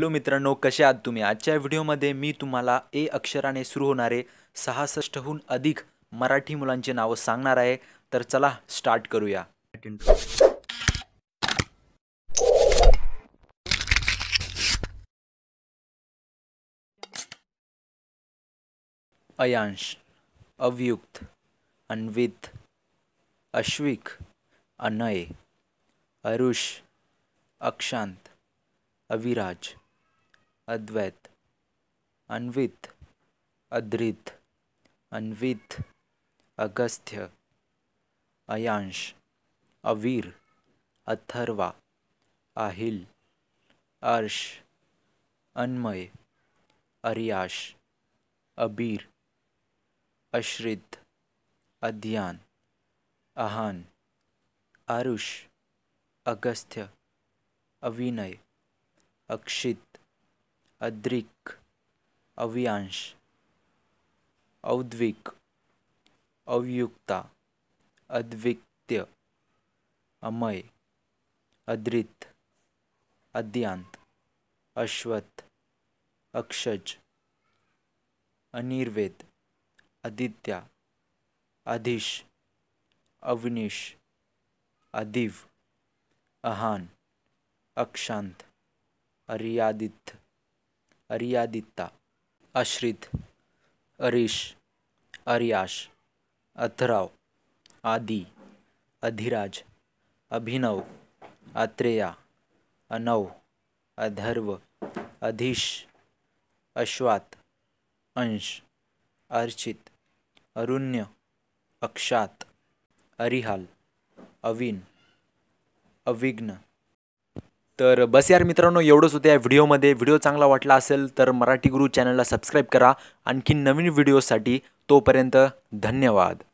hello मित्रांनो कसे आहात तुम्ही आजच्या व्हिडिओमध्ये मी तुम्हाला ए अक्षराने सुरू होणारे सहासष्टहून अधिक मराठी मुलांचे नावं सांगणार आहे तर चला स्टार्ट करूया अयांश अवयुक्त अन्वित अश्विक अनय अरुष अक्षांत अविराज अद्वैत अन्वित अद्रित अन्वित अगस्त्य अयांश अवीर अथर्वा आहिल अर्श अन्मय अरियाश अबीर अश्रित अध्यान अहान आरुष अगस्त्य अविनय अक्षित अद्रिक अव्यांश औद्विक अव्युक्ता अद्वित्य अमय अद्रित अद्यांत अश्वत अक्षज अनिर्वेद आदित्या अधीश अवनिश अधिव अहान अक्षांत अरियादित्य अरियादित्ता अश्रित अरीश अर्याश अथराव आदि अधिराज अभिनव अत्रेया अनव अधर्व अधीश अश्वात अंश अर्चित अरुण्य अक्षात अरिहाल अविन अविघ्न तर बस यार मित्रांनो एवढंच होतं या व्हिडिओमध्ये व्हिडिओ चांगला वाटला असेल तर मराठी गुरु चॅनलला सबस्क्राईब करा आणखी नवीन व्हिडिओसाठी तोपर्यंत धन्यवाद